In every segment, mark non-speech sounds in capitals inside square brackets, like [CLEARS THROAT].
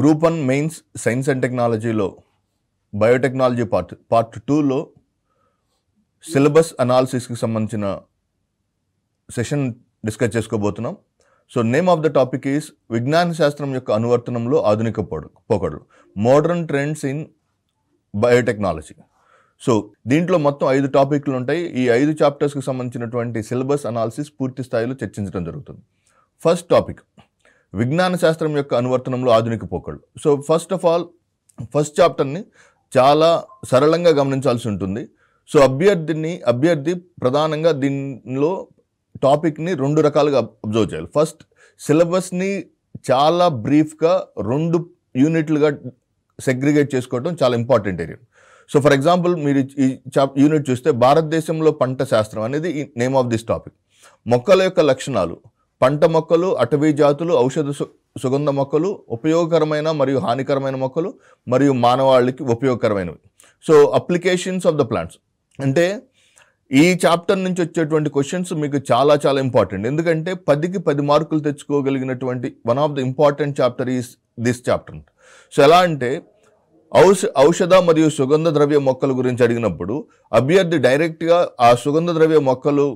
Group one mains science and టెక్నాలజీలో biotechnology part part టూలో syllabus అనాలిసిస్కి సంబంధించిన సెషన్ డిస్కస్ చేసుకోబోతున్నాం so name of the topic is విజ్ఞాన శాస్త్రం యొక్క అనువర్తనంలో ఆధునిక పోడు పోకడలు modern trends in biotechnology so దీంట్లో మొత్తం ఐదు టాపిక్లు ఉంటాయి ఈ ఐదు చాప్టర్స్కి సంబంధించినటువంటి సిలబస్ అనాలిసిస్ పూర్తి స్థాయిలో చర్చించడం జరుగుతుంది ఫస్ట్ టాపిక్ విజ్ఞాన శాస్త్రం యొక్క అనువర్తనంలో ఆధునిక పోకళ్ళు so first of all first చాప్టర్ని చాలా సరళంగా గమనించాల్సి ఉంటుంది సో అభ్యర్థిని అభ్యర్థి ప్రధానంగా దీనిలో టాపిక్ని రెండు రకాలుగా అబ్జర్వ్ చేయాలి ఫస్ట్ సిలబస్ని చాలా బ్రీఫ్గా రెండు యూనిట్లుగా సెగ్రిగేట్ చేసుకోవడం చాలా important area so for example మీరు ఈ చాప్ యూనిట్ చూస్తే భారతదేశంలో పంట శాస్త్రం అనేది నేమ్ ఆఫ్ దిస్ టాపిక్ మొక్కల యొక్క లక్షణాలు పంట మొక్కలు అటవీ జాతులు ఔషధ సుగంధ మొక్కలు ఉపయోగకరమైన మరియు హానికరమైన మొక్కలు మరియు మానవాళికి ఉపయోగకరమైనవి so applications of the plants అంటే ఈ చాప్టర్ నుంచి వచ్చేటువంటి క్వశ్చన్స్ మీకు చాలా చాలా ఇంపార్టెంట్ ఎందుకంటే పదికి పది మార్కులు తెచ్చుకోగలిగినటువంటి one of the important chapter is this chapter so ఎలా అంటే ఔష ఔషధ మరియు సుగంధ ద్రవ్య మొక్కల గురించి అడిగినప్పుడు అభ్యర్థి డైరెక్ట్గా ఆ సుగంధ ద్రవ్య మొక్కలు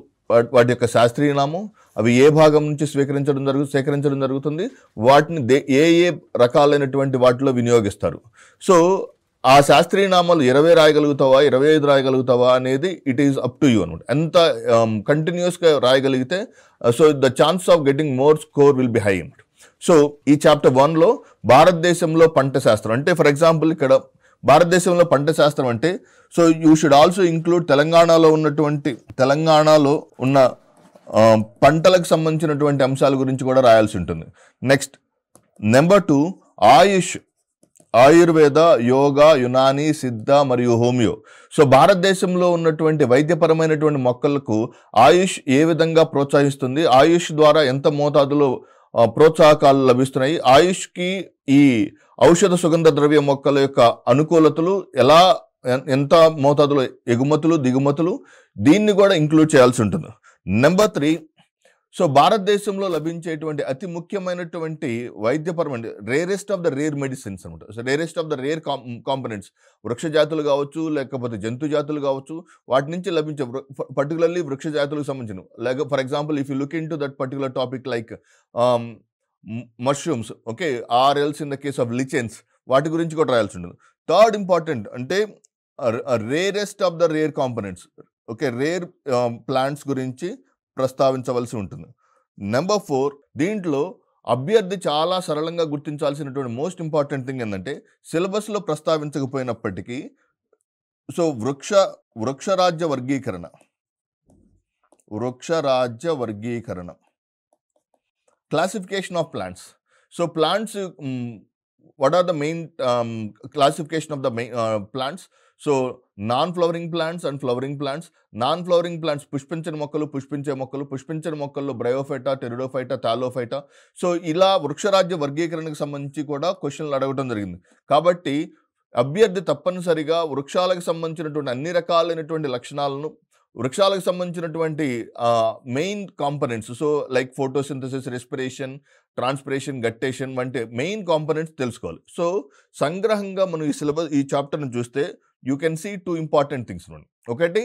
వాటి యొక్క శాస్త్రీయ నామం అవి ఏ భాగం నుంచి స్వీకరించడం జరుగు సేకరించడం జరుగుతుంది వాటిని దే ఏ ఏ రకాలైనటువంటి వాటిలో వినియోగిస్తారు సో ఆ శాస్త్రీయ నామాలు ఇరవై రాయగలుగుతావా ఇరవై ఐదు రాయగలుగుతావా అనేది it is up to you అనమాట ఎంత కంటిన్యూస్గా um, రాయగలిగితే so the chance of getting more score will be high అనమాట సో ఈ చాప్టర్ వన్లో భారతదేశంలో పంట శాస్త్రం అంటే ఫర్ ఎగ్జాంపుల్ ఇక్కడ భారతదేశంలో పంట శాస్త్రం అంటే so you should also include తెలంగాణలో ఉన్నటువంటి తెలంగాణలో ఉన్న పంటలకు సంబంధించినటువంటి అంశాల గురించి కూడా రాయాల్సి ఉంటుంది next number two Ayush Ayurveda yoga Unani Siddha మరియు హోమియో సో భారతదేశంలో ఉన్నటువంటి వైద్యపరమైనటువంటి మొక్కలకు ఆయుష్ ఏ విధంగా ప్రోత్సహిస్తుంది ఆయుష్ ద్వారా ఎంత మోతాదులో ప్రోత్సాహకాలు లభిస్తున్నాయి ఆయుష్కి ఈ ఔషధ సుగంధ ద్రవ్య మొక్కల యొక్క అనుకూలతలు ఎలా ఎంత మోతాదులో ఎగుమతులు దిగుమతులు దీన్ని కూడా ఇంక్లూడ్ చేయాల్సి ఉంటుంది నెంబర్ త్రీ సో భారతదేశంలో లభించేటువంటి అతి ముఖ్యమైనటువంటి వైద్యపరమైన rarest of the rare medicines అనమాట so rarest of the rare components వృక్ష జాతులు కావచ్చు లేకపోతే జంతు జాతులు కావచ్చు వాటి నుంచి లభించే పర్టికులర్లీ వృక్ష జాతులకు సంబంధించిన లేక for example if you look into that particular topic like mushrooms okay or else in the case of lichens వాటి గురించి కూడా రాయాల్సి ఉంటుంది థర్డ్ ఇంపార్టెంట్ అంటే rarest of the rare components okay rare plants గురించి ప్రస్తావించవలసి ఉంటుంది నెంబర్ ఫోర్ దీంట్లో అభ్యర్థి చాలా సరళంగా గుర్తించాల్సినటువంటి మోస్ట్ ఇంపార్టెంట్ థింగ్ ఏంటంటే సిలబస్లో ప్రస్తావించకపోయినప్పటికీ సో వృక్ష వృక్షరాజ్య వర్గీకరణ వృక్షరాజ్య వర్గీకరణ classification of plants so plants what are the main classification of the main plants so non flowering plants and flowering plants non flowering plants పుష్పించని మొక్కలు పుష్పించే మొక్కలు పుష్పించని మొక్కల్లో బ్రయోఫైటా టెరిడోఫైటా థాలోఫైటా సో ఇలా వృక్షరాజ్య వర్గీకరణకు సంబంధించి కూడా క్వశ్చన్లు అడగటం జరిగింది కాబట్టి అభ్యర్థి తప్పనిసరిగా వృక్షాలకు సంబంధించినటువంటి అన్ని రకాలైనటువంటి లక్షణాలను వృక్షాలకు సంబంధించినటువంటి main components so like photosynthesis respiration transpiration guttation వంటి మెయిన్ కాంపనెంట్స్ తెలుసుకోవాలి సో సంగ్రహంగా మనం ఈ సిలబస్ ఈ చాప్టర్ను చూస్తే you can see two important things నుండి ఒకటి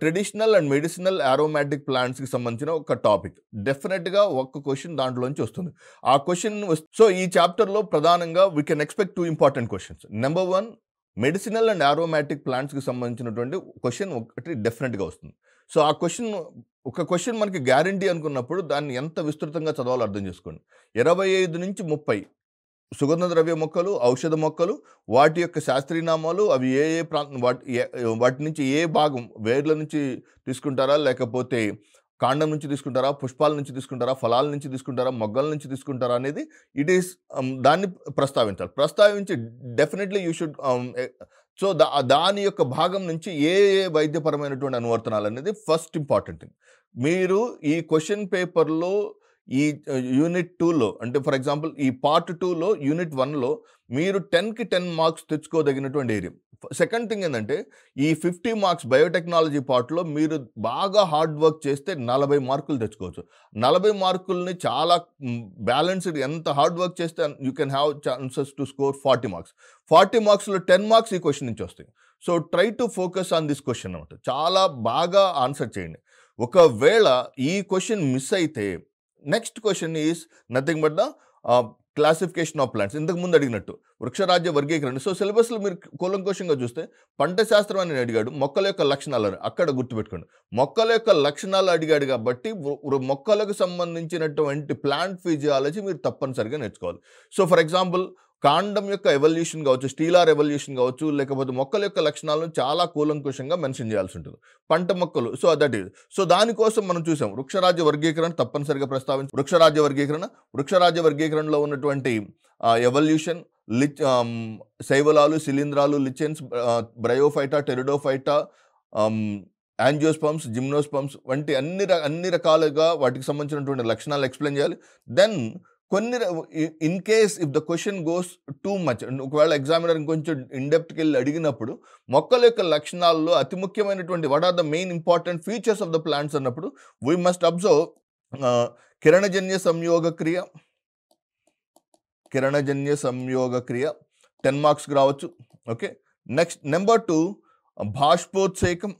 ట్రెడిషనల్ అండ్ మెడిసినల్ ఆరోమాటిక్ ప్లాంట్స్కి సంబంధించిన ఒక టాపిక్ డెఫినెట్గా ఒక్క క్వశ్చన్ దాంట్లోంచి వస్తుంది ఆ క్వశ్చన్ సో ఈ చాప్టర్లో ప్రధానంగా we can expect two important questions number one medicinal and aromatic ప్లాంట్స్కి సంబంధించినటువంటి క్వశ్చన్ ఒకటి డెఫినెట్గా వస్తుంది సో ఆ క్వశ్చన్ ఒక క్వశ్చన్ మనకి గ్యారంటీ అనుకున్నప్పుడు దాన్ని ఎంత విస్తృతంగా చదవాలో అర్థం చేసుకోండి ఇరవై ఐదు నుంచి ముప్పై సుగంధ ద్రవ్య మొక్కలు ఔషధ మొక్కలు వాటి యొక్క శాస్త్రీనామాలు అవి ఏ ఏ ప్రాంతం వాటి వాటి నుంచి ఏ భాగం వేర్ల నుంచి తీసుకుంటారా లేకపోతే కాండం నుంచి తీసుకుంటారా పుష్పాల నుంచి తీసుకుంటారా ఫలాల నుంచి తీసుకుంటారా మొగ్గల నుంచి తీసుకుంటారా అనేది ఇట్ ఈస్ దాన్ని ప్రస్తావించాలి ప్రస్తావించి డెఫినెట్లీ యూ షుడ్ సో దా దాని యొక్క భాగం నుంచి ఏ ఏ వైద్యపరమైనటువంటి అనువర్తనాలు అనేది ఫస్ట్ ఇంపార్టెంట్ థింగ్ మీరు ఈ క్వశ్చన్ పేపర్లో ఈ యూనిట్ టూలో అంటే ఫర్ ఎగ్జాంపుల్ ఈ పార్ట్ టూలో యూనిట్ వన్లో మీరు టెన్కి టెన్ మార్క్స్ తెచ్చుకోదగినటువంటి ఏరియా సెకండ్ థింగ్ ఏంటంటే ఈ ఫిఫ్టీ మార్క్స్ బయోటెక్నాలజీ పార్ట్లో మీరు బాగా హార్డ్ వర్క్ చేస్తే నలభై మార్కులు తెచ్చుకోవచ్చు నలభై మార్కుల్ని చాలా బ్యాలెన్స్డ్ ఎంత హార్డ్ వర్క్ చేస్తే you can have chances to score forty marks forty మార్క్స్లో టెన్ మార్క్స్ ఈ క్వశ్చన్ నుంచి వస్తాయి so try to focus on this question అనమాట చాలా బాగా ఆన్సర్ చేయండి ఒకవేళ ఈ క్వశ్చన్ మిస్ అయితే next question is nothing but the classification of plants ఇంతకు ముందు అడిగినట్టు వృక్షరాజ్య వర్గీకరణ సో సిలబస్లో మీరు కోలంకోశంగా చూస్తే పంట శాస్త్రం అని అడిగాడు మొక్కల యొక్క లక్షణాలు అక్కడ గుర్తుపెట్టుకోండి మొక్కల యొక్క లక్షణాలు అడిగాడు కాబట్టి మొక్కలకు సంబంధించినటువంటి ప్లాంట్ ఫిజియాలజీ మీరు తప్పనిసరిగా నేర్చుకోవాలి సో ఫర్ ఎగ్జాంపుల్ కాండం యొక్క ఎవల్యూషన్ కావచ్చు స్టీలార్ ఎవల్యూషన్ కావచ్చు లేకపోతే మొక్కల యొక్క లక్షణాలను చాలా కూలంకుషంగా మెన్షన్ చేయాల్సి ఉంటుంది పంట మొక్కలు సో దట్ ఈజ్ సో దానికోసం మనం చూసాం వృక్షరాజ్య వర్గీకరణ తప్పనిసరిగా ప్రస్తావించి వృక్షరాజ్య వర్గీకరణ వృక్షరాజ్య వర్గీకరణలో ఉన్నటువంటి ఎవల్యూషన్ లిచ్ శైవలాలు శిలీంధ్రాలు lichens bryophyta pteridophyta angiosperms gymnosperms వంటి అన్ని అన్ని రకాలుగా వాటికి సంబంధించినటువంటి లక్షణాలు ఎక్స్ప్లెయిన్ చేయాలి దెన్ కొన్ని in case if the question goes too much ఒకవేళ ఎగ్జామినర్ ఇంకొంచెం ఇన్డెప్త్కి వెళ్ళి అడిగినప్పుడు మొక్కల యొక్క లక్షణాల్లో అతి ముఖ్యమైనటువంటి what are the main important features of the plants అన్నప్పుడు వీ మస్ట్ అబ్జర్వ్ కిరణజన్య సంయోగ క్రియ కిరణజన్య సంయోగ క్రియ టెన్ మార్క్స్కి రావచ్చు ఓకే నెక్స్ట్ నెంబర్ టూ భాష్పోత్సేకం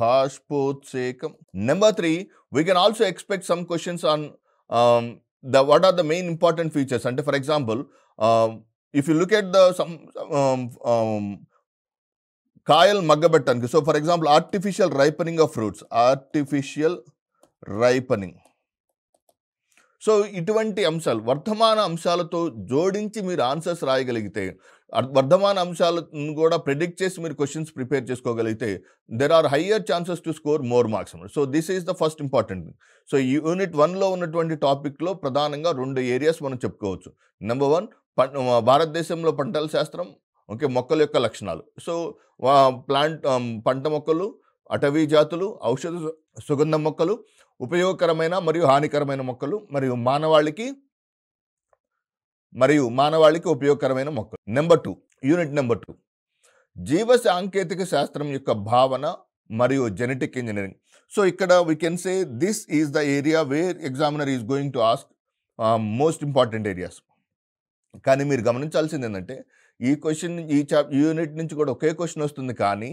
భాష్పోత్సేకం number three we can also expect some questions on the what are the main important features and for example um, if you look at the some um, um, Kyle So, for example, artificial ripening of fruits, artificial ripening. So ఇటువంటి అంశాలు వర్ధమాన అంశాలతో జోడించి మీరు answers రాయగలిగితే వర్ధమాన అంశాలను కూడా predict చేసి మీరు క్వశ్చన్స్ ప్రిపేర్ చేసుకోగలిగితే there are higher chances to score more marks so this is the first important so ఈ యూనిట్ వన్లో ఉన్నటువంటి టాపిక్లో ప్రధానంగా రెండు ఏరియాస్ మనం చెప్పుకోవచ్చు నెంబర్ వన్ భారతదేశంలో పంటల శాస్త్రం ఓకే మొక్కల యొక్క లక్షణాలు సో ప్లాంట్ పంట మొక్కలు అటవీ జాతులు ఔషధ సుగంధ మొక్కలు ఉపయోగకరమైన మరియు హానికరమైన మొక్కలు మరియు మానవాళికి మరియు మానవాళికి ఉపయోగకరమైన మొక్కలు number two unit number two జీవ సాంకేతిక శాస్త్రం యొక్క భావన మరియు జెనెటిక్ ఇంజనీరింగ్ సో ఇక్కడ we can say this is the area where examiner is going to ask most important areas కానీ మీరు గమనించాల్సింది ఏంటంటే ఈ క్వశ్చన్ ఈ చాప్ యూనిట్ నుంచి కూడా ఒకే క్వశ్చన్ వస్తుంది కానీ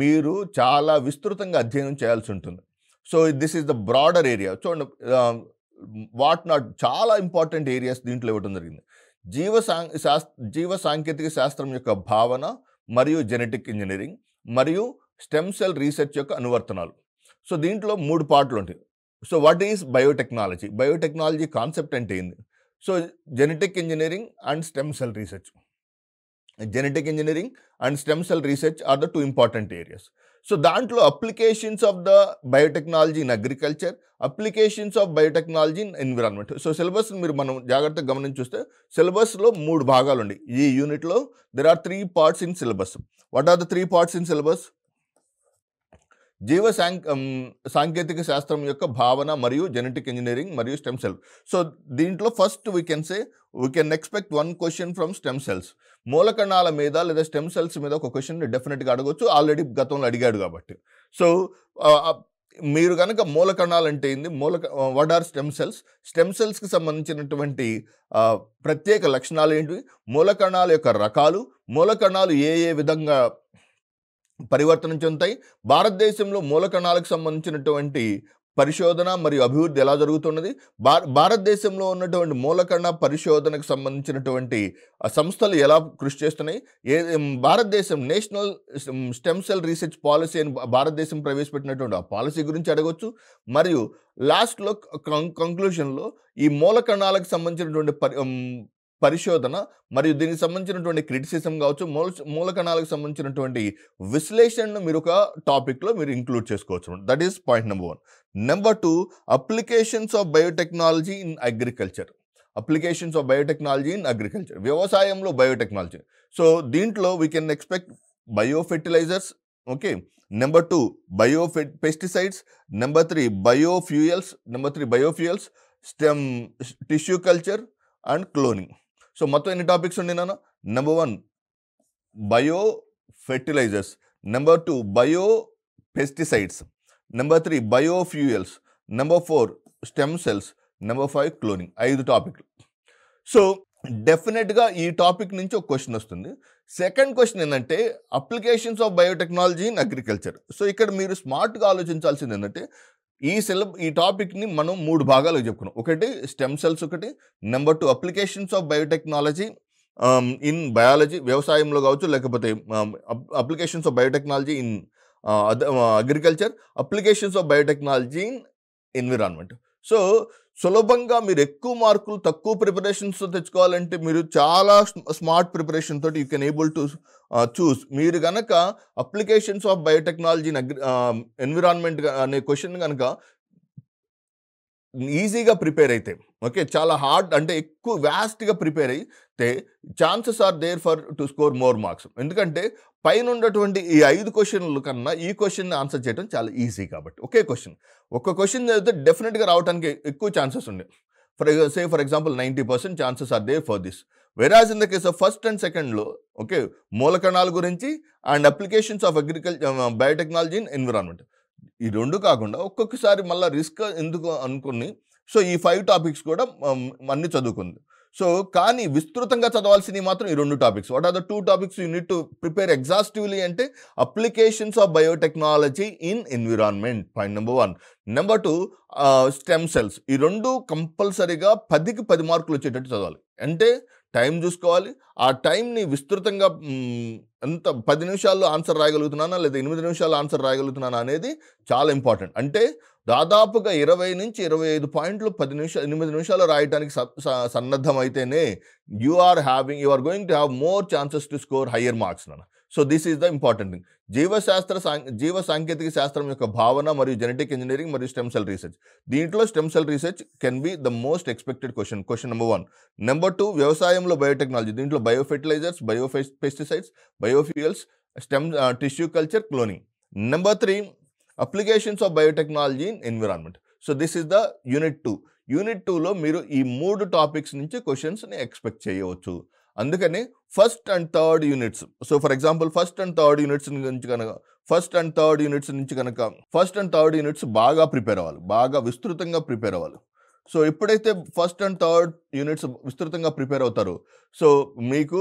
మీరు చాలా విస్తృతంగా అధ్యయనం చేయాల్సి ఉంటుంది so this is the broader area చూడండి వాట్ నాట్ చాలా ఇంపార్టెంట్ ఏరియాస్ దీంట్లో ఇవ్వడం జరిగింది జీవ శాస్త్ర జీవ సాంకేతిక శాస్త్రం యొక్క భావన మరియు జెనెటిక్ ఇంజనీరింగ్ మరియు స్టెమ్ సెల్ రీసెర్చ్ యొక్క అనువర్తనాలు సో దీంట్లో మూడు పార్ట్లు ఉంటాయి so what is biotechnology biotechnology concept అంటే ఏంది so genetic engineering and stem cell research genetic engineering and stem cell research are the two important areas so దాంట్లో applications of the biotechnology in agriculture applications of biotechnology in environment so syllabus మీరు మనం జాగ్రత్తగా గమనించి చూస్తే సిలబస్లో మూడు భాగాలు ఉన్నాయి ఈ యూనిట్లో there are three parts in syllabus what are the three parts in syllabus జీవ సాంకేతిక శాస్త్రం యొక్క భావన మరియు జెనెటిక్ ఇంజనీరింగ్ మరియు స్టెమ్ సెల్ సో దీంట్లో first we can say we can expect one question from stem cells మూలకణాల మీద లేదా స్టెమ్ సెల్స్ మీద ఒక క్వశ్చన్ డెఫినెట్గా అడగవచ్చు ఆల్రెడీ గతంలో అడిగాడు కాబట్టి సో మీరు కనుక మూలకణాలు అంటే ఏంది మూలక what are stem cells stem సెల్స్కి సంబంధించినటువంటి ప్రత్యేక లక్షణాలు ఏంటివి మూలకణాల యొక్క రకాలు మూలకణాలు ఏ ఏ విధంగా పరివర్తన చెందుతాయి భారతదేశంలో మూలకణాలకు సంబంధించినటువంటి పరిశోధన మరియు అభివృద్ధి ఎలా జరుగుతున్నది భారతదేశంలో ఉన్నటువంటి మూలకణ పరిశోధనకు సంబంధించినటువంటి సంస్థలు ఎలా కృషి చేస్తున్నాయి ఏ భారతదేశం national stem cell research policy అని భారతదేశం ప్రవేశపెట్టినటువంటి ఆ పాలసీ గురించి అడగవచ్చు మరియు లాస్ట్లో కం కంక్లూషన్లో ఈ మూలకణాలకు సంబంధించినటువంటి పరి పరిశోధన మరియు దీనికి సంబంధించినటువంటి క్రిటిసిజం కావచ్చు మూల మూలకణాలకు సంబంధించినటువంటి విశ్లేషణను మీరు ఒక టాపిక్లో మీరు ఇంక్లూడ్ చేసుకోవచ్చు that is point number one number two applications of biotechnology in agriculture applications of biotechnology in agriculture వ్యవసాయంలో బయోటెక్నాలజీ సో దీంట్లో we can expect bio fertilizers okay number two bio pesticides number three biofuels number three biofuels stem tissue culture and cloning so మొత్తం ఎన్ని topics ఉండే నాన్న number one bio fertilizers number two bio pesticides number three bio fuels number four stem cells number five cloning ఐదు టాపిక్లు so డెఫినెట్గా ఈ topic నుంచి ఒక క్వశ్చన్ వస్తుంది సెకండ్ క్వశ్చన్ ఏంటంటే applications of biotechnology in agriculture so ఇక్కడ మీరు స్మార్ట్గా ఆలోచించాల్సింది ఏంటంటే ఈ సెలబ్ ఈ టాపిక్ని మనం మూడు భాగాలుగా చెప్పుకున్నాం ఒకటి స్టెమ్ సెల్స్ ఒకటి number two applications of biotechnology in biology వ్యవసాయంలో కావచ్చు లేకపోతే applications of biotechnology in agriculture applications of biotechnology in environment so సులభంగా మీరు ఎక్కువ మార్కులు తక్కువ ప్రిపరేషన్స్ తెచ్చుకోవాలంటే మీరు చాలా స్మార్ట్ ప్రిపరేషన్ తోటి you can able to choose మీరు కనుక అప్లికేషన్స్ ఆఫ్ బయోటెక్నాలజీ ఎన్విరాన్మెంట్ అనే క్వశ్చన్ కనుక ఈజీగా ప్రిపేర్ అయితే ఓకే చాలా హార్డ్ అంటే ఎక్కువ వ్యాస్ట్గా ప్రిపేర్ అయితే chances are there for to score more marks ఎందుకంటే పైన ఉన్నటువంటి ఈ ఐదు క్వశ్చన్ల కన్నా ఈ క్వశ్చన్ ఆన్సర్ చేయడం చాలా ఈజీ కాబట్టి ఒకే క్వశ్చన్ ఒక క్వశ్చన్ చదివితే డెఫినెట్గా రావడానికి ఎక్కువ ఛాన్సెస్ ఉన్నాయి for say for example ninety percent chances are there for this వెరాజ్ in the case of first and సెకండ్లో ఓకే మూలకణాల గురించి and applications of agriculture biotechnology in environment ఈ రెండు కాకుండా ఒక్కొక్కసారి మళ్ళీ రిస్క్ ఎందుకు అనుకుని సో ఈ ఫైవ్ టాపిక్స్ కూడా అన్ని చదువుకుంది సో కానీ విస్తృతంగా చదవాల్సినవి మాత్రం ఈ రెండు topics what are the two topics you need to prepare exhaustively అంటే applications of biotechnology in environment point number one number two stem cells ఈ రెండు కంపల్సరీగా పదికి పది మార్కులు వచ్చేటట్టు చదవాలి అంటే టైం చూసుకోవాలి ఆ టైంని విస్తృతంగా ఎంత పది నిమిషాల్లో ఆన్సర్ రాయగలుగుతున్నానా లేదా ఎనిమిది నిమిషాల్లో ఆన్సర్ రాయగలుగుతున్నానా అనేది చాలా ఇంపార్టెంట్ అంటే దాదాపుగా ఇరవై నుంచి ఇరవై ఐదు పాయింట్లు పది నిమిషాలు ఎనిమిది నిమిషాలు రాయడానికి సన్నద్ధమైతేనే you are having you are going to have more chances to score higher marks నాన్న so this is the important thing జీవశాస్త్ర జీవ సాంకేతిక శాస్త్రం యొక్క భావన మరియు జెనెటిక్ ఇంజనీరింగ్ మరియు స్టెమ్ సెల్ రీసెర్చ్ దీంట్లో stem cell research can be the most expected question question number one number two వ్యవసాయంలో బయోటెక్నాలజీ దీంట్లో bio fertilizers bio pesticides biofuels stem tissue culture cloning number three applications of biotechnology in environment so this is the unit two unit టూలో మీరు ఈ మూడు topics నుంచి క్వశ్చన్స్ని expect చేయవచ్చు అందుకని first and third units so for example first and third units నుంచి కనుక ఫస్ట్ అండ్ థర్డ్ యూనిట్స్ నుంచి కనుక ఫస్ట్ అండ్ థర్డ్ యూనిట్స్ బాగా ప్రిపేర్ అవ్వాలి బాగా విస్తృతంగా ప్రిపేర్ అవ్వాలి సో ఎప్పుడైతే ఫస్ట్ అండ్ థర్డ్ యూనిట్స్ విస్తృతంగా ప్రిపేర్ అవుతారు సో మీకు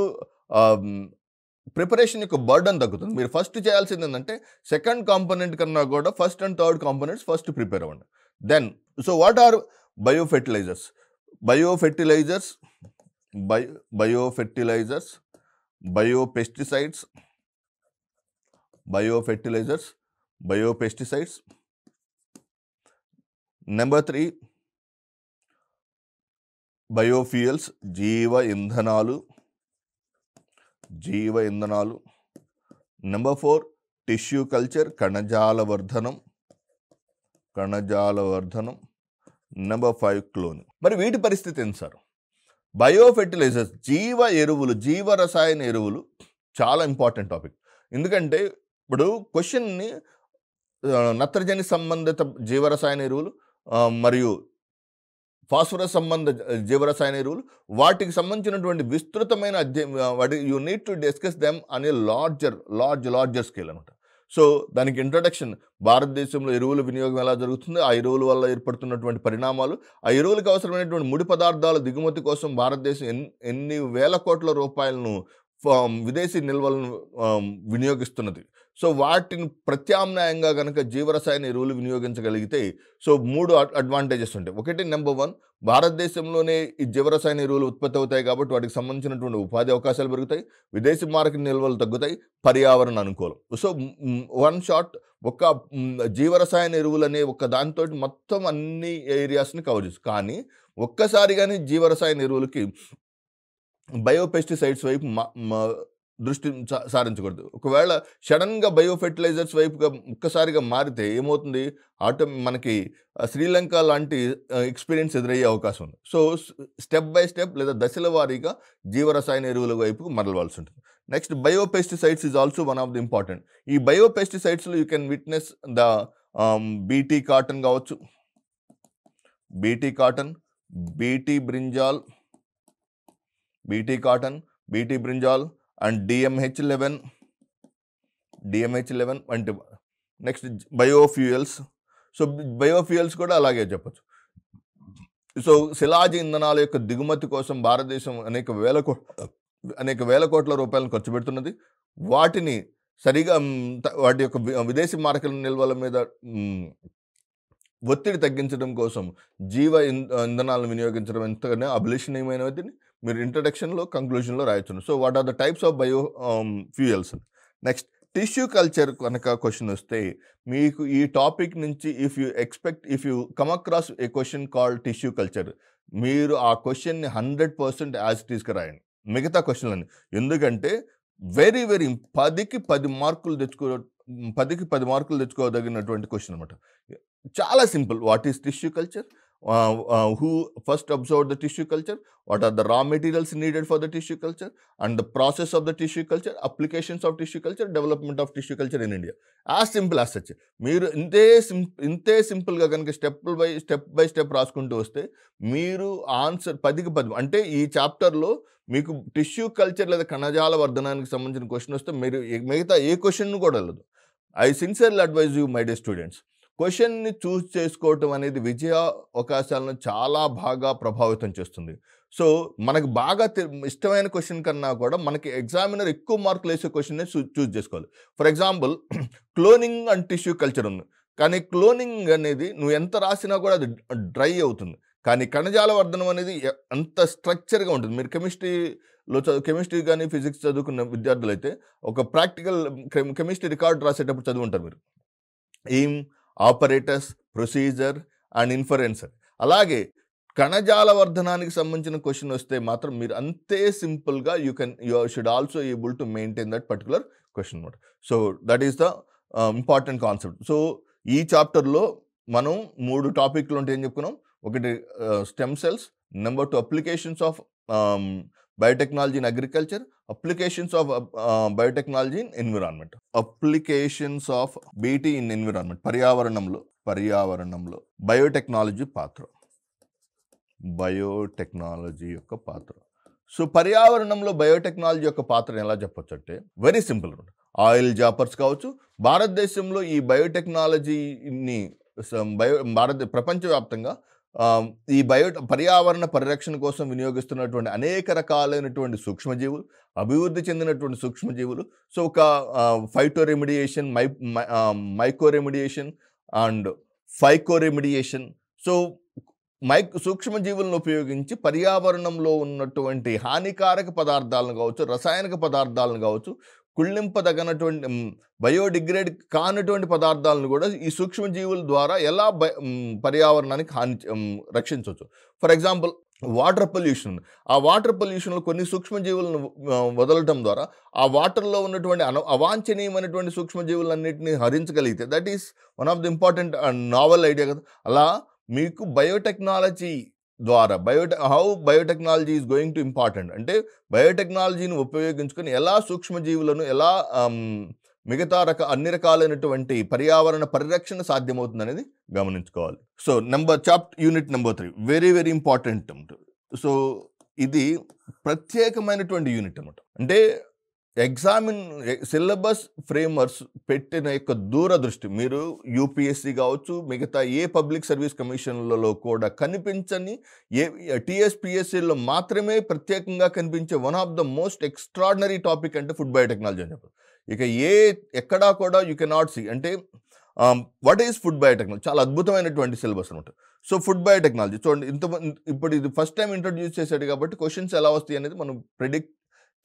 ప్రిపరేషన్ యొక్క బర్డన్ తగ్గుతుంది మీరు ఫస్ట్ చేయాల్సింది ఏంటంటే సెకండ్ కాంపోనెంట్ కన్నా కూడా first and third components first prepare అవ్వండి then so what are bio fertilizers bio fertilizers bio bio fertilizers bio pesticides bio fertilizers bio pesticides number three biofuels జీవ ఇంధనాలు జీవ ఇంధనాలు నెంబర్ ఫోర్ టిష్యూ కల్చర్ కణజాల వర్ధనం కణజాల వర్ధనం నెంబర్ ఫైవ్ క్లోన్ మరి వీటి పరిస్థితి ఏంటి సార్ బయోఫెర్టిలైజర్స్ జీవ ఎరువులు జీవ రసాయన ఎరువులు చాలా ఇంపార్టెంట్ టాపిక్ ఎందుకంటే ఇప్పుడు క్వశ్చన్ని నత్రజని సంబంధిత జీవరసాయన ఎరువులు మరియు ఫాస్ఫరస్ సంబంధ జీవరసాయన ఎరువులు వాటికి సంబంధించినటువంటి విస్తృతమైన అధ్యయనం you need to discuss them అనే లార్జర్ లార్జ్ లార్జర్ స్కేల్ అనమాట సో దానికి ఇంట్రొడక్షన్ భారతదేశంలో ఎరువుల వినియోగం ఎలా జరుగుతుంది ఆ ఎరువుల వల్ల ఏర్పడుతున్నటువంటి పరిణామాలు ఆ ఎరువులకు అవసరమైనటువంటి ముడి పదార్థాల దిగుమతి కోసం భారతదేశం ఎన్ని వేల కోట్ల రూపాయలను విదేశీ నిల్వలను వినియోగిస్తున్నది సో వాటిని ప్రత్యామ్నాయంగా కనుక జీవరసాయన ఎరువులు వినియోగించగలిగితే సో మూడు అడ్వాంటేజెస్ ఉంటాయి ఒకటి నెంబర్ వన్ భారతదేశంలోనే ఈ జీవరసాయన ఎరువులు ఉత్పత్తి అవుతాయి కాబట్టి వాటికి సంబంధించినటువంటి ఉపాధి అవకాశాలు పెరుగుతాయి విదేశీ మార్కెట్ నిల్వలు తగ్గుతాయి పర్యావరణ అనుకూలం సో వన్ షాట్ ఒక జీవరసాయన ఎరువులు అనే ఒక దానితో మొత్తం అన్ని ఏరియాస్ని కవర్ చేస్తుంది కానీ ఒక్కసారిగానే జీవరసాయన ఎరువులకి బయోపెస్టిసైడ్స్ వైపు దృష్టి సారించకూడదు ఒకవేళ సడన్గా బయోఫెర్టిలైజర్స్ వైపుగా ఒక్కసారిగా మారితే ఏమవుతుంది ఆటో మనకి శ్రీలంక లాంటి ఎక్స్పీరియన్స్ ఎదురయ్యే అవకాశం ఉంది సో స్టెప్ బై స్టెప్ లేదా దశల వారీగా జీవరసాయన ఎరువుల వైపుకు మరలవలసి ఉంటుంది next biopesticides is also one of the important ఈ బయోపెస్టిసైడ్స్లో you can witness the BT cotton కావచ్చు BT cotton BT brinjal BT cotton BT brinjal and DMH eleven DMH eleven వంటి నెక్స్ట్ బయోఫ్యూయల్స్ సో బయోఫ్యూయల్స్ కూడా అలాగే చెప్పచ్చు so శిలాజ ఇంధనాల యొక్క దిగుమతి కోసం భారతదేశం అనేక వేల కో అనేక వేల కోట్ల రూపాయలను ఖర్చు పెడుతున్నది వాటిని సరిగా వాటి యొక్క విదేశీ మార్కెట్ నిల్వల మీద ఒత్తిడి తగ్గించడం కోసం జీవ ఇంధనాలను వినియోగించడం ఎంతగానో అభిలషణీయమైనది మీరు ఇంట్రడక్షన్లో కంక్లూజన్లో రాయొచ్చు so what are the types of bio fuels next tissue culture కనుక క్వశ్చన్ వస్తే మీకు ఈ టాపిక్ నుంచి if you expect if you come across a question call tissue culture మీరు ఆ క్వశ్చన్ని హండ్రెడ్ పర్సెంట్ యాజ్ రాయండి మిగతా క్వశ్చన్లని ఎందుకంటే వెరీ వెరీ పదికి పది మార్కులు తెచ్చుకో పదికి పది మార్కులు తెచ్చుకోదగినటువంటి క్వశ్చన్ అనమాట చాలా simple what is tissue culture uh, who first observed the tissue culture, what are the raw materials needed for the tissue culture, and the process of the tissue culture, applications of tissue culture, development of tissue culture in India. As simple as such. మీరు ఇంతే ఇంతే సింపుల్గా కనుక step by step by step రాసుకుంటూ వస్తే మీరు answer పదికి పది అంటే ఈ చాప్టర్లో మీకు టిష్యూ కల్చర్ లేదా కణజాల వర్ధనానికి సంబంధించిన క్వశ్చన్ వస్తే మీరు మిగతా ఏ క్వశ్చన్ కూడా వెళ్ళదు I sincerely advise you my dear students క్వశ్చన్ని చూస్ చేసుకోవటం అనేది విజయ అవకాశాలను చాలా బాగా ప్రభావితం చేస్తుంది సో మనకు బాగా ఇష్టమైన క్వశ్చన్ కన్నా కూడా మనకి ఎగ్జామినర్ ఎక్కువ మార్కులు వేసే క్వశ్చన్ చూస్ చేసుకోవాలి for example [CLEARS THROAT] cloning and tissue culture ఉంది కానీ క్లోనింగ్ అనేది నువ్వు ఎంత రాసినా కూడా అది డ్రై అవుతుంది కానీ కణజాల వర్ధనం అనేది అంత స్ట్రక్చర్గా ఉంటుంది మీరు కెమిస్ట్రీలో చదువు కెమిస్ట్రీ కానీ ఫిజిక్స్ చదువుకున్న విద్యార్థులు అయితే ఒక ప్రాక్టికల్ కెమిస్ట్రీ రికార్డ్ రాసేటప్పుడు చదువుంటారు మీరు ఏం ఆపరేటర్స్ ప్రొసీజర్ అండ్ ఇన్ఫరెన్సర్ అలాగే కణజాల వర్ధనానికి సంబంధించిన క్వశ్చన్ వస్తే మాత్రం మీరు అంతే సింపుల్గా you can you should also able to maintain that particular question అనమాట so that is the important concept so ఈ చాప్టర్లో మనం మూడు టాపిక్లు ఉంటే ఏం చెప్పుకున్నాం ఒకటి stem cells number two applications of biotechnology in agriculture applications of biotechnology in environment applications of BT in environment పర్యావరణంలో పర్యావరణంలో బయోటెక్నాలజీ పాత్ర బయోటెక్నాలజీ యొక్క పాత్ర సో పర్యావరణంలో బయోటెక్నాలజీ యొక్క పాత్ర ఎలా చెప్పొచ్చు అంటే వెరీ సింపుల్ ఆయిల్ జాపర్స్ కావచ్చు భారతదేశంలో ఈ బయోటెక్నాలజీని బయో భారత ప్రపంచవ్యాప్తంగా ఈ బయో పర్యావరణ పరిరక్షణ కోసం వినియోగిస్తున్నటువంటి అనేక రకాలైనటువంటి సూక్ష్మజీవులు అభివృద్ధి చెందినటువంటి సూక్ష్మజీవులు సో ఒక ఫైటో రెమిడియేషన్ మై mycoremediation and phycoremediation so మైక్ సూక్ష్మజీవులను ఉపయోగించి పర్యావరణంలో ఉన్నటువంటి హానికారక పదార్థాలను కావచ్చు రసాయనిక పదార్థాలను కావచ్చు కుళ్ళింపదగినటువంటి బయోడిగ్రేడ్ కానటువంటి పదార్థాలను కూడా ఈ సూక్ష్మజీవుల ద్వారా ఎలా పర్యావరణానికి హాని రక్షించవచ్చు ఫర్ ఎగ్జాంపుల్ వాటర్ పొల్యూషన్ ఆ వాటర్ పొల్యూషన్లో కొన్ని సూక్ష్మజీవులను వదలటం ద్వారా ఆ వాటర్లో ఉన్నటువంటి అన అవాంఛనీయమైనటువంటి సూక్ష్మజీవులన్నింటినీ హరించగలిగితే that is one of the important novel idea కదా అలా మీకు బయోటెక్నాలజీ ద్వారా బయోటె how biotechnology is going to important అంటే బయోటెక్నాలజీని ఉపయోగించుకొని ఎలా సూక్ష్మజీవులను ఎలా మిగతా రక అన్ని రకాలైనటువంటి పర్యావరణ పరిరక్షణ సాధ్యమవుతుంది అనేది గమనించుకోవాలి సో నెంబర్ చాప్ట్ unit number three very very important so ఇది ప్రత్యేకమైనటువంటి యూనిట్ అనమాట అంటే ఎగ్జామిన్ సిలబస్ ఫ్రేమ్వర్క్స్ పెట్టిన యొక్క దూరదృష్టి మీరు యూపీఎస్సీ కావచ్చు మిగతా ఏ పబ్లిక్ సర్వీస్ కమిషన్లలో కూడా కనిపించని ఏ టీఎస్పిఎస్సీలో మాత్రమే ప్రత్యేకంగా కనిపించే one of the most extraordinary topic అంటే ఫుడ్ బయోటెక్నాలజీ అని చెప్పారు ఇక ఏ ఎక్కడా కూడా యూ కెనాట్ సీ అంటే వాట్ ఈజ్ ఫుడ్ బయోటెక్నాలజీ చాలా అద్భుతమైనటువంటి సిలబస్ అనమాట సో ఫుడ్ బయోటెక్నాలజీ చూడండి ఇంత ఇప్పుడు ఇది ఫస్ట్ టైం ఇంట్రడ్యూస్ చేశాడు కాబట్టి క్వశ్చన్స్ ఎలా వస్తాయి అనేది మనం ప్రిడిక్ట్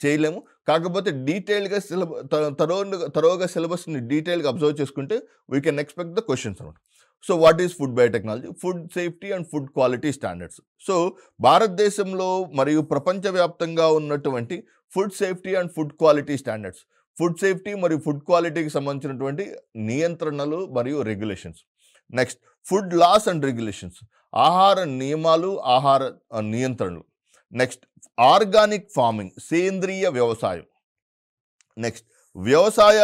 చేయలేము కాకపోతే డీటెయిల్డ్గా సిలబస్ తరో తరోగా సిలబస్ని డీటెయిల్గా అబ్జర్వ్ చేసుకుంటే we can expect the questions అనమాట so what is food biotechnology food safety and food quality standards so భారతదేశంలో మరియు ప్రపంచవ్యాప్తంగా ఉన్నటువంటి food safety and food quality standards food safety మరియు ఫుడ్ క్వాలిటీకి సంబంధించినటువంటి నియంత్రణలు మరియు regulations next food laws and regulations ఆహార నియమాలు ఆహార నియంత్రణలు నెక్స్ట్ ఆర్గానిక్ ఫార్మింగ్ సేంద్రియ వ్యవసాయం నెక్స్ట్ వ్యవసాయ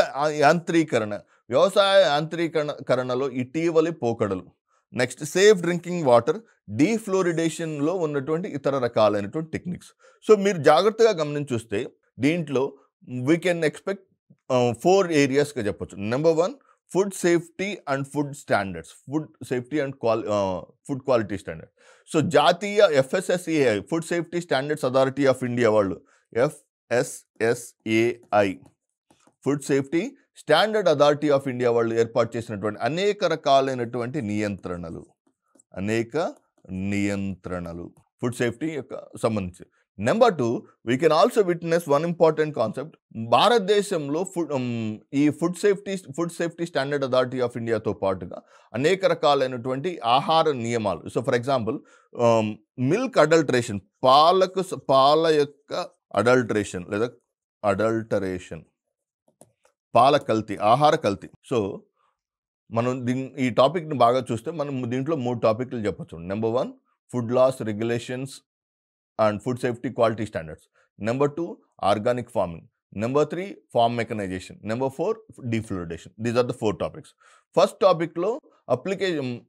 యాంత్రీకరణ వ్యవసాయ యాంత్రీకరణ కరణలో ఇటీవలి పోకడలు నెక్స్ట్ సేఫ్ డ్రింకింగ్ వాటర్ డీఫ్లోరిడేషన్లో ఉన్నటువంటి ఇతర రకాలైనటువంటి టెక్నిక్స్ సో మీరు జాగ్రత్తగా గమనించొస్తే దీంట్లో వీ కెన్ ఎక్స్పెక్ట్ ఫోర్ ఏరియాస్గా చెప్పచ్చు number one food safety and food standards food safety and క్వాలి ఫుడ్ క్వాలిటీ స్టాండర్డ్ సో జాతీయ FSSAI food safety standards authority of India వాళ్ళు FSSAI food safety standard authority of India వాళ్ళు ఏర్పాటు చేసినటువంటి అనేక రకాలైనటువంటి నియంత్రణలు అనేక నియంత్రణలు ఫుడ్ సేఫ్టీ యొక్క సంబంధించి number two we can also witness one important concept భారతదేశంలో ఫుడ్ ఈ food safety food safety standard authority of ఇండియాతో పాటుగా అనేక రకాలైనటువంటి ఆహార నియమాలు so for example milk adulteration పాలకు పాల యొక్క అడల్టరేషన్ లేదా అడల్టరేషన్ పాల కల్తీ ఆహార కల్తీ సో మనం దీని ఈ టాపిక్ని బాగా చూస్తే మనం దీంట్లో మూడు టాపిక్లు చెప్పచ్చు number one food laws regulations and food safety quality standards. Number two, organic farming. Number three, farm mechanization. Number four, defluoridation. These are the four topics. First topic lo application.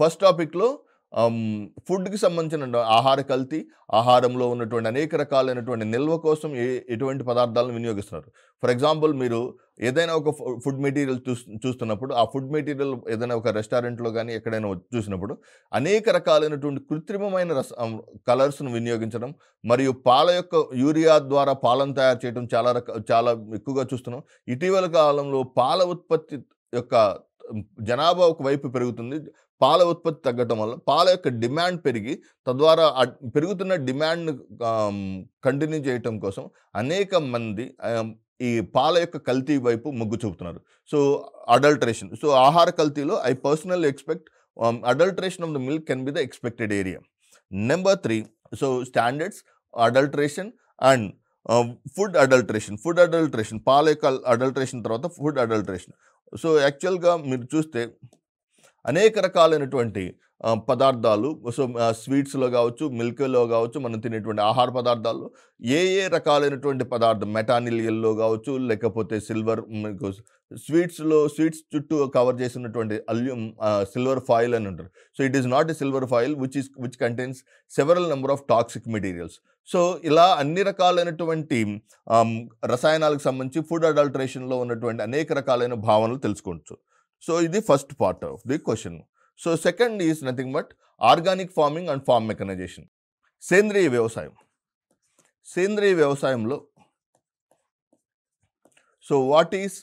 First topic lo ఫుడ్కి సంబంధించిన ఆహార కల్తీ ఆహారంలో ఉన్నటువంటి అనేక రకాలైనటువంటి నిల్వ కోసం ఏ ఎటువంటి పదార్థాలను వినియోగిస్తున్నారు ఫర్ ఎగ్జాంపుల్ మీరు ఏదైనా ఒక ఫుడ్ మెటీరియల్ చూస్తున్నప్పుడు ఆ ఫుడ్ మెటీరియల్ ఏదైనా ఒక రెస్టారెంట్లో కానీ ఎక్కడైనా చూసినప్పుడు అనేక రకాలైనటువంటి కృత్రిమమైన రస కలర్స్ను వినియోగించడం మరియు పాల యొక్క యూరియా ద్వారా పాలను తయారు చేయడం చాలా రక చాలా ఎక్కువగా చూస్తున్నాం ఇటీవల కాలంలో పాల ఉత్పత్తి యొక్క జనాభా ఒకవైపు పెరుగుతుంది పాల ఉత్పత్తి తగ్గటం వల్ల పాల యొక్క డిమాండ్ పెరిగి తద్వారా పెరుగుతున్న డిమాండ్ కంటిన్యూ చేయటం కోసం అనేక మంది ఈ పాల యొక్క కల్తీ వైపు మొగ్గు చూపుతున్నారు సో అడల్టరేషన్ సో ఆహార కల్తీలో I personal expect adulteration of the milk can be the expected area number three so standards adulteration and food adulteration food adulteration పాల యొక్క అడల్టరేషన్ తర్వాత ఫుడ్ అడల్టరేషన్ సో యాక్చువల్గా మీరు చూస్తే అనేక రకాలైనటువంటి పదార్థాలు సో స్వీట్స్లో కావచ్చు మిల్క్లో కావచ్చు మనం తినేటువంటి ఆహార పదార్థాల్లో ఏ ఏ రకాలైనటువంటి పదార్థం మెటానిలియల్లో కావచ్చు లేకపోతే సిల్వర్ స్వీట్స్లో స్వీట్స్ చుట్టూ కవర్ చేసినటువంటి అల్యూమ్ సిల్వర్ ఫాయిల్ అని ఉంటారు so it is not a silver foil which is which contains several number of toxic materials so ఇలా అన్ని రకాలైనటువంటి రసాయనాలకు సంబంధించి ఫుడ్ అడల్టరేషన్లో ఉన్నటువంటి అనేక రకాలైన భావనలు తెలుసుకోవచ్చు సో ఇది first part of the question so second is nothing but organic farming and farm mechanization సేంద్రియ వ్యవసాయం సేంద్రియ వ్యవసాయంలో so what is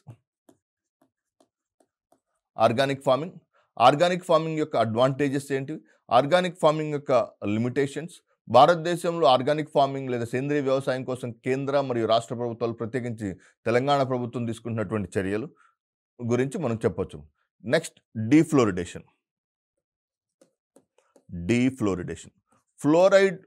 organic farming organic farming యొక్క అడ్వాంటేజెస్ ఏంటివి ఆర్గానిక్ ఫార్మింగ్ యొక్క లిమిటేషన్స్ భారతదేశంలో ఆర్గానిక్ ఫార్మింగ్ లేదా సేంద్రీయ వ్యవసాయం కోసం కేంద్ర మరియు రాష్ట్ర ప్రభుత్వాలు ప్రత్యేకించి తెలంగాణ ప్రభుత్వం తీసుకుంటున్నటువంటి చర్యలు గురించి మనం చెప్పొచ్చు next defluoridation defluoridation fluoride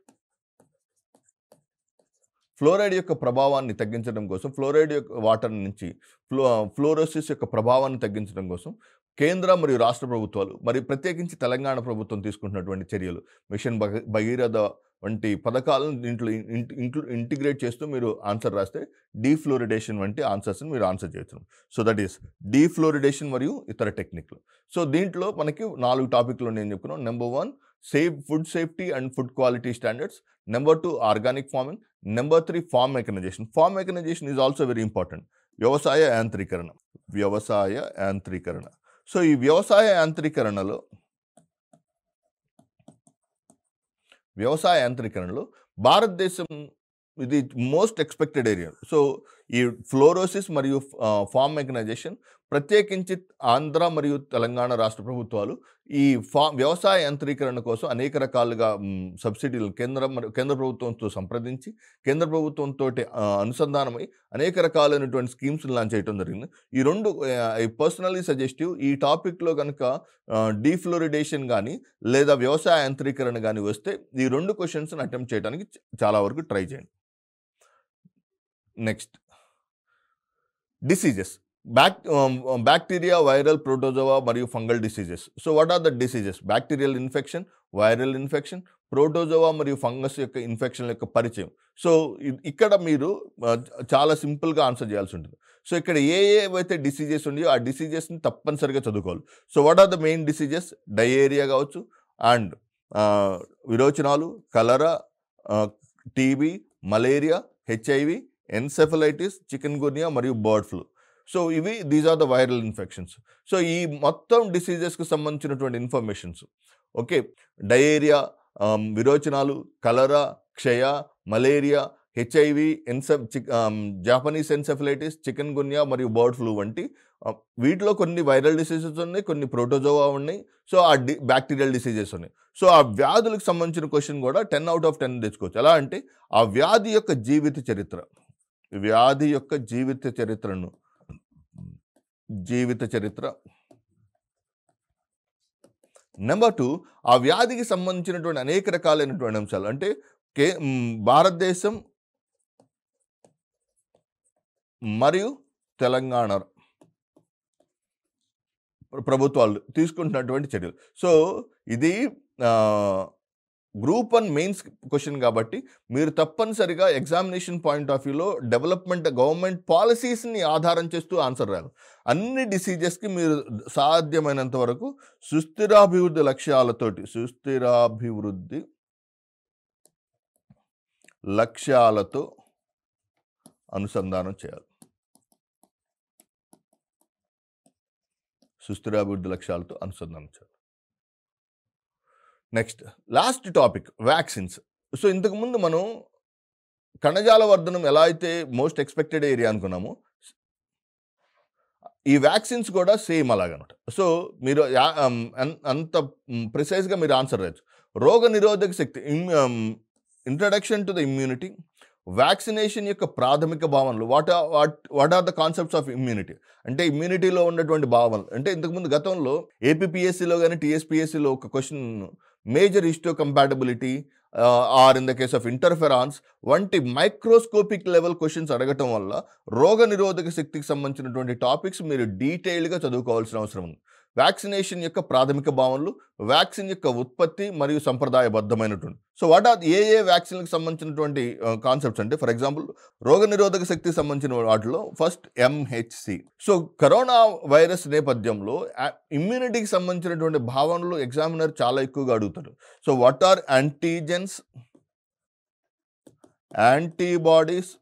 fluoride యొక్క ప్రభావాన్ని తగ్గించడం కోసం ఫ్లోరైడ్ యొక్క వాటర్ నుంచి ఫ్లో ఫ్లోరోసిస్ యొక్క ప్రభావాన్ని తగ్గించడం కోసం కేంద్ర మరియు రాష్ట్ర ప్రభుత్వాలు మరియు ప్రత్యేకించి తెలంగాణ ప్రభుత్వం తీసుకుంటున్నటువంటి చర్యలు మిషన్ భగీరథ వంటి పథకాలను దీంట్లో ఇంక్లూ ఇంటిగ్రేట్ చేస్తూ మీరు ఆన్సర్ రాస్తే డీఫ్లోరిడేషన్ వంటి ఆన్సర్స్ని మీరు ఆన్సర్ చేస్తున్నాం సో దట్ ఈస్ డీఫ్లోరిడేషన్ మరియు ఇతర టెక్నిక్లు సో దీంట్లో మనకి నాలుగు టాపిక్లో నేను చెప్పుకున్నాను number one safe food safety and food quality standards number two organic farming number three farm mechanization farm mechanization is also very important వ్యవసాయ యాంత్రీకరణ వ్యవసాయ యాంత్రీకరణ సో ఈ వ్యవసాయ యాంత్రీకరణలో వ్యవసాయ యాంత్రీకరణలో భారతదేశం ఇది మోస్ట్ ఎక్స్పెక్టెడ్ ఏరియా సో ఈ ఫ్లోరోసిస్ మరియు ఫామ్ మెకనైజేషన్ ప్రత్యేకించి ఆంధ్ర మరియు తెలంగాణ రాష్ట్ర ప్రభుత్వాలు ఈ ఫా వ్యవసాయ యంత్రీకరణ కోసం అనేక రకాలుగా సబ్సిడీలు కేంద్ర కేంద్ర ప్రభుత్వంతో సంప్రదించి కేంద్ర ప్రభుత్వంతో అనుసంధానమై అనేక రకాలైనటువంటి స్కీమ్స్ లాంచ్ చేయడం జరిగింది ఈ రెండు పర్సనలీ సజెస్టివ్ ఈ టాపిక్లో కనుక డీఫ్లోరిడేషన్ కానీ లేదా వ్యవసాయ యంత్రీకరణ కానీ వస్తే ఈ రెండు క్వశ్చన్స్ని అటెంప్ట్ చేయడానికి చాలా వరకు ట్రై చేయండి next diseases back bacteria viral protozoa మరియు fungal diseases so what are the diseases bacterial infection viral infection protozoa మరియు ఫంగస్ యొక్క ఇన్ఫెక్షన్ యొక్క పరిచయం సో ఇక్కడ మీరు చాలా సింపుల్గా ఆన్సర్ చేయాల్సి ఉంటుంది సో ఇక్కడ ఏ ఏవైతే డిసీజెస్ ఉన్నాయో ఆ డిసీజెస్ని తప్పనిసరిగా చదువుకోవాలి so what are the main diseases diarrhoea కావచ్చు అండ్ విరోచనాలు cholera TB malaria HIV encephalitis chikungunya మరియు బర్డ్ ఫ్లూ సో ఇవి these are the viral infections so ఈ మొత్తం డిసీజెస్కి సంబంధించినటువంటి ఇన్ఫర్మేషన్స్ ఓకే డయేరియా విరోచనాలు కలరా క్షయ మలేరియా హెచ్ఐవి ఎన్సెఫ్ జాపనీస్ ఎన్సెఫిలైటిస్ చికెన్ గున్యా మరియు బర్డ్ ఫ్లూ వంటి వీటిలో కొన్ని వైరల్ డిసీజెస్ ఉన్నాయి కొన్ని ప్రోటోజోవా ఉన్నాయి సో ఆ డి బ్యాక్టీరియల్ డిసీజెస్ ఉన్నాయి సో ఆ వ్యాధులకు సంబంధించిన క్వశ్చన్ కూడా టెన్ అవుట్ ఆఫ్ టెన్ తెచ్చుకోవచ్చు ఎలా అంటే ఆ వ్యాధి యొక్క జీవిత చరిత్ర వ్యాధి యొక్క జీవిత చరిత్రను జీవిత చరిత్ర నెంబర్ టూ ఆ వ్యాధికి సంబంధించినటువంటి అనేక రకాలైనటువంటి అంశాలు అంటే కే భారతదేశం మరియు తెలంగాణ ప్రభుత్వాలు తీసుకుంటున్నటువంటి చర్యలు సో ఇది గ్రూప్ వన్ మెయిన్స్ క్వశ్చన్ కాబట్టి మీరు తప్పనిసరిగా ఎగ్జామినేషన్ పాయింట్ ఆఫ్ వ్యూలో డెవలప్మెంట్ గవర్నమెంట్ పాలసీస్ని ఆధారం చేస్తూ ఆన్సర్ రాయాలి అన్ని డిసీజెస్కి మీరు సాధ్యమైనంత వరకు సుస్థిరాభివృద్ధి లక్ష్యాలతోటి సుస్థిరాభివృద్ధి లక్ష్యాలతో అనుసంధానం చేయాలి సుస్థిరాభివృద్ధి లక్ష్యాలతో అనుసంధానం చేయాలి next last topic vaccines so ఇంతకుముందు మనం కణజాల వర్ధనం ఎలా అయితే మోస్ట్ ఎక్స్పెక్టెడ్ ఏరియా అనుకున్నామో ఈ వ్యాక్సిన్స్ కూడా సేమ్ అలాగనమాట సో మీరు అంత ప్రిసైజ్గా మీరు ఆన్సర్ రాయచ్చు రోగ నిరోధక శక్తి introduction to the immunity vaccination యొక్క ప్రాథమిక భావనలు what what what are the concepts of immunity అంటే ఇమ్యూనిటీలో ఉన్నటువంటి భావనలు అంటే ఇంతకుముందు గతంలో ఏపీపీఎస్సీలో కానీ టీఎస్పీఎస్సీలో ఒక question major histocompatibility or in the case of interferons వంటి మైక్రోస్కోపిక్ లెవెల్ క్వశ్చన్స్ అడగటం వల్ల రోగ నిరోధక శక్తికి సంబంధించినటువంటి టాపిక్స్ మీరు డీటెయిల్గా చదువుకోవాల్సిన అవసరం ఉంది వ్యాక్సినేషన్ యొక్క ప్రాథమిక భావనలు వ్యాక్సిన్ యొక్క ఉత్పత్తి మరియు సంప్రదాయబద్ధమైనటువంటి సో వాట్ ఆర్ ఏ ఏ వ్యాక్సిన్లకు సంబంధించినటువంటి కాన్సెప్ట్స్ అంటే ఫర్ ఎగ్జాంపుల్ రోగనిరోధక శక్తికి సంబంధించిన వాటిలో first MHC so corona virus నేపథ్యంలో ఇమ్యూనిటీకి సంబంధించినటువంటి భావనలు ఎగ్జామినర్ చాలా ఎక్కువగా అడుగుతాడు so what are antigens antibodies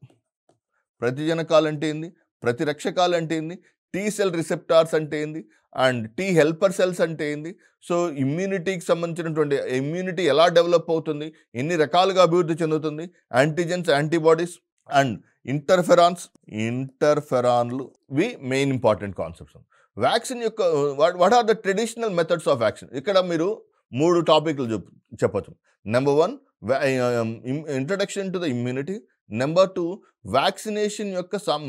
ప్రతిజనకాలు అంటే ఏంది ప్రతిరక్షకాలు అంటే ఏంది టీసెల్ రిసెప్టార్స్ అంటే ఏంది అండ్ టీ హెల్పర్ సెల్స్ అంటే ఏంది సో ఇమ్యూనిటీకి సంబంధించినటువంటి ఇమ్యూనిటీ ఎలా డెవలప్ అవుతుంది ఎన్ని రకాలుగా అభివృద్ధి చెందుతుంది యాంటీజెన్స్ యాంటీబాడీస్ అండ్ ఇంటర్ఫెరాన్స్ ఇంటర్ఫెరాన్లు వి మెయిన్ ఇంపార్టెంట్ కాన్సెప్ట్స్ వ్యాక్సిన్ యొక్క what are the traditional methods of vaccine ఇక్కడ మీరు మూడు టాపిక్లు చెప్పచ్చు number one introduction to the immunity number two vaccination యొక్క some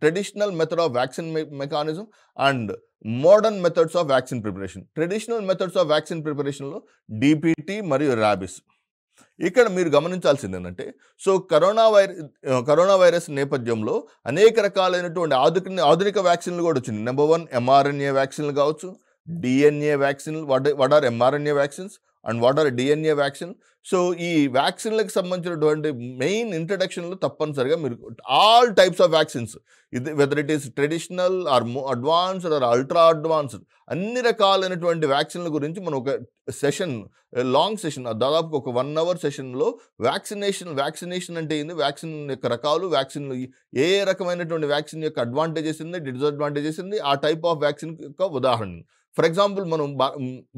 traditional method of vaccine mechanism and modern methods of vaccine preparation traditional methods of vaccine ప్రిపరేషన్లో DPT మరియు rabies ఇక్కడ మీరు గమనించాల్సింది ఏంటంటే so corona virus corona virus నేపథ్యంలో అనేక రకాలైనటువంటి ఆధునిక ఆధునిక వ్యాక్సిన్లు కూడా వచ్చింది నెంబర్ వన్ ఎంఆర్ఎన్ఏ వ్యాక్సిన్లు కావచ్చు డిఎన్ఏ వ్యాక్సిన్లు what what or mRNA vaccines and what are DNA vaccine so ఈ వ్యాక్సిన్లకు సంబంధించినటువంటి మెయిన్ ఇంట్రడక్షన్లో తప్పనిసరిగా మీరు ఆల్ టైప్స్ ఆఫ్ వ్యాక్సిన్స్ ఇది whether it is traditional or advanced or ultra advanced అన్ని రకాలైనటువంటి వ్యాక్సిన్ల గురించి మనం ఒక సెషన్ లాంగ్ సెషన్ దాదాపు ఒక వన్ అవర్ సెషన్లో వ్యాక్సినేషన్ వ్యాక్సినేషన్ అంటే ఏంది వ్యాక్సిన్ యొక్క రకాలు వ్యాక్సిన్లు ఏ రకమైనటువంటి వ్యాక్సిన్ యొక్క అడ్వాంటేజెస్ ఉంది డిసడ్వాంటేజెస్ ఉంది ఆ టైప్ ఆఫ్ వ్యాక్సిన్ యొక్క ఉదాహరణ ఫర్ ఎగ్జాంపుల్ మనం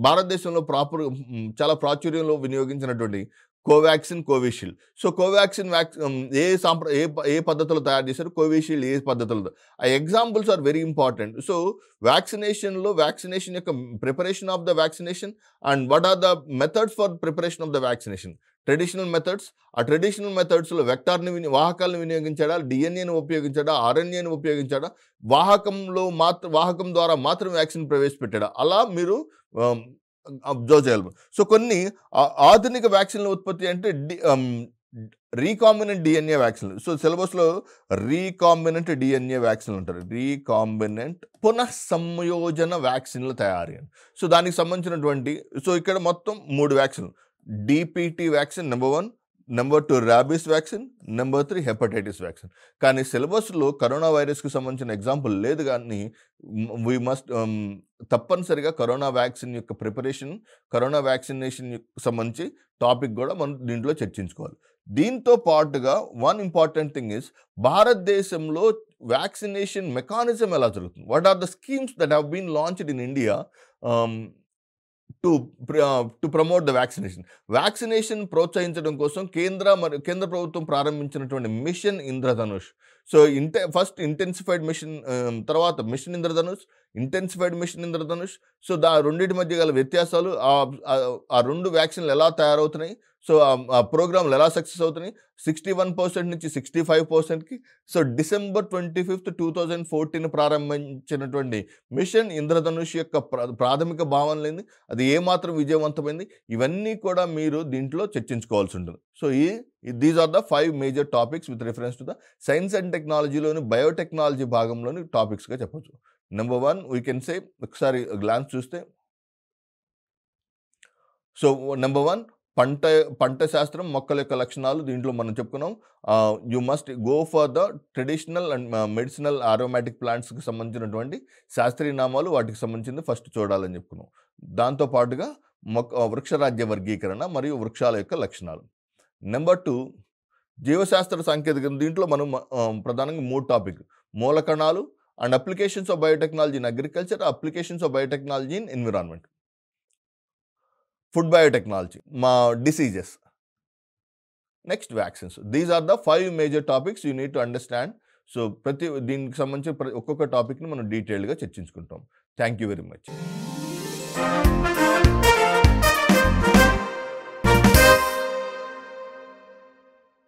భారతదేశంలో ప్రాపర్ చాలా ప్రాచుర్యంలో వినియోగించినటువంటి కోవాక్సిన్ కోవిషీల్డ్ సో కోవాక్సిన్ వ్యాక్సిన్ ఏ సాంప్ర ఏ ఏ పద్ధతిలో తయారు చేశారు కోవిషీల్డ్ ఏ పద్ధతులతో ఆ examples are very important so వ్యాక్సినేషన్లో వ్యాక్సినేషన్ యొక్క preparation of the vaccination and what are the method for preparation of the vaccination traditional methods ఆ ట్రెడిషనల్ మెథడ్స్లో వెక్టార్ని విని వాహకాలను వినియోగించాడా డిఎన్ఏని ఉపయోగించాడా ఆర్ఎన్ఏని ఉపయోగించాడా వాహకంలో మాత్ర వాహకం ద్వారా మాత్రం వ్యాక్సిన్ ప్రవేశపెట్టాడా అలా మీరు అబ్జర్వ్ చేయాలి సో కొన్ని ఆధునిక వ్యాక్సిన్ల ఉత్పత్తి అంటే రీకాంబినెంట్ డిఎన్ఏ వ్యాక్సిన్లు సో సిలబస్లో రీకాంబినెంట్ డిఎన్ఏ వ్యాక్సిన్లు ఉంటారు రీకాంబినెంట్ పునః సంయోజన వ్యాక్సిన్ల తయారీ సో దానికి సంబంధించినటువంటి సో ఇక్కడ మొత్తం మూడు వ్యాక్సిన్లు DPT vaccine number one number two rabies vaccine number three hepatitis vaccine కానీ సిలబస్లో కరోనా వైరస్కి సంబంధించిన ఎగ్జాంపుల్ లేదు కానీ వీ మస్ట్ um, తప్పనిసరిగా కరోనా వ్యాక్సిన్ యొక్క ప్రిపరేషన్ కరోనా వ్యాక్సినేషన్ సంబంధించి టాపిక్ కూడా మనం దీంట్లో చర్చించుకోవాలి దీంతో పాటుగా వన్ ఇంపార్టెంట్ థింగ్ ఇస్ భారతదేశంలో వ్యాక్సినేషన్ మెకానిజం ఎలా జరుగుతుంది what are the schemes that have been launched in India to to promote the vaccination vaccination ప్రోత్సహించడం కోసం కేంద్ర మరి కేంద్ర ప్రభుత్వం ప్రారంభించినటువంటి మిషన్ ఇంద్రధనుష్ సో ఇంటె ఫస్ట్ ఇంటెన్సిఫైడ్ మిషన్ తర్వాత mission Indradhanush intensified mission Indradhanush so దా రెండింటి మధ్య గల వ్యత్యాసాలు ఆ రెండు వ్యాక్సిన్లు ఎలా తయారవుతున్నాయి సో ఆ ప్రోగ్రాంలు ఎలా సక్సెస్ అవుతున్నాయి సిక్స్టీ వన్ పర్సెంట్ నుంచి సిక్స్టీ ఫైవ్ పర్సెంట్కి so December twenty fifth two thousand fourteen ప్రారంభించినటువంటి మిషన్ ఇంద్రధనుష్ యొక్క ప్రాథమిక భావనలేంది అది ఏమాత్రం విజయవంతమైంది ఇవన్నీ కూడా మీరు దీంట్లో చర్చించుకోవాల్సి ఉంటుంది సో ఈ these are the five major topics with reference to the science and టెక్నాలజీలోని బయోటెక్నాలజీ భాగంలోని టాపిక్స్గా చెప్పచ్చు number one we can say ఒకసారి గ్లాన్స్ చూస్తే సో నెంబర్ వన్ పంట పంట శాస్త్రం మొక్కల యొక్క లక్షణాలు దీంట్లో మనం చెప్పుకున్నాం you must go for the traditional and medicinal aromatic ప్లాంట్స్కి సంబంధించినటువంటి శాస్త్రీయ నామాలు వాటికి సంబంధించింది ఫస్ట్ చూడాలని చెప్పుకున్నాం దాంతోపాటుగా మొక్క వృక్షరాజ్య వర్గీకరణ మరియు వృక్షాల యొక్క లక్షణాలు నెంబర్ టూ జీవశాస్త్ర సాంకేతిక దీంట్లో మనం ప్రధానంగా మూడు టాపిక్ మూలకణాలు and applications of biotechnology in agriculture applications of biotechnology in environment food biotechnology మా diseases next vaccines these are the five major topics you need to understand so ప్రతి దీనికి సంబంధించి ప్ర ఒక్కొక్క టాపిక్ని మనం డీటెయిల్డ్గా చర్చించుకుంటాం థ్యాంక్ యూ వెరీ మచ్